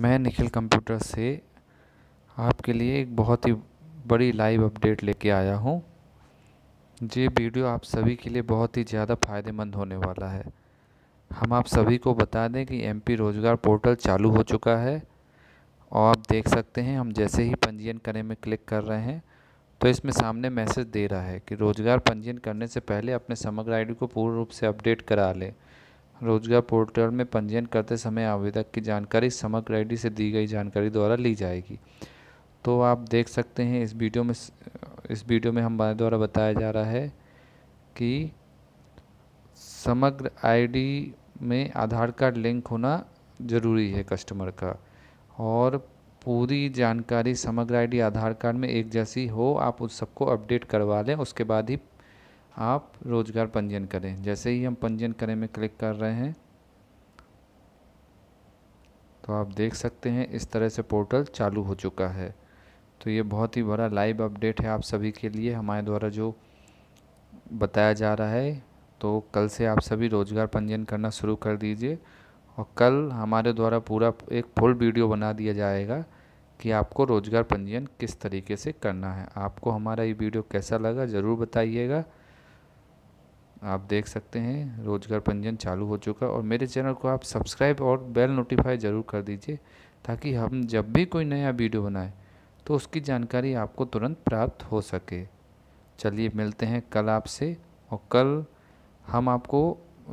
मैं निखिल कंप्यूटर से आपके लिए एक बहुत ही बड़ी लाइव अपडेट लेके आया हूँ ये वीडियो आप सभी के लिए बहुत ही ज़्यादा फ़ायदेमंद होने वाला है हम आप सभी को बता दें कि एमपी रोज़गार पोर्टल चालू हो चुका है और आप देख सकते हैं हम जैसे ही पंजीयन करने में क्लिक कर रहे हैं तो इसमें सामने मैसेज दे रहा है कि रोज़गार पंजीयन करने से पहले अपने समग्र आईडी को पूर्ण रूप से अपडेट करा लें रोजगार पोर्टल में पंजीयन करते समय आवेदक की जानकारी समग्र आई से दी गई जानकारी द्वारा ली जाएगी तो आप देख सकते हैं इस वीडियो में इस वीडियो में हमारे द्वारा बताया जा रहा है कि समग्र आईडी में आधार कार्ड लिंक होना ज़रूरी है कस्टमर का और पूरी जानकारी समग्र आईडी आधार कार्ड में एक जैसी हो आप उस सबको अपडेट करवा लें उसके बाद ही आप रोज़गार पंजीयन करें जैसे ही हम पंजीयन करें में क्लिक कर रहे हैं तो आप देख सकते हैं इस तरह से पोर्टल चालू हो चुका है तो ये बहुत ही बड़ा लाइव अपडेट है आप सभी के लिए हमारे द्वारा जो बताया जा रहा है तो कल से आप सभी रोज़गार पंजीयन करना शुरू कर दीजिए और कल हमारे द्वारा पूरा एक फुल वीडियो बना दिया जाएगा कि आपको रोज़गार पंजीयन किस तरीके से करना है आपको हमारा ये वीडियो कैसा लगा ज़रूर बताइएगा आप देख सकते हैं रोजगार पंजीयन चालू हो चुका और मेरे चैनल को आप सब्सक्राइब और बेल नोटिफाई ज़रूर कर दीजिए ताकि हम जब भी कोई नया वीडियो बनाए तो उसकी जानकारी आपको तुरंत प्राप्त हो सके चलिए मिलते हैं कल आपसे और कल हम आपको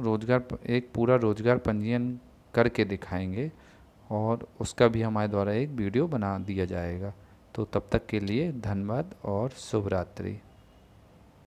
रोजगार एक पूरा रोजगार पंजीयन करके दिखाएंगे और उसका भी हमारे द्वारा एक वीडियो बना दिया जाएगा तो तब तक के लिए धन्यवाद और शुभरात्रि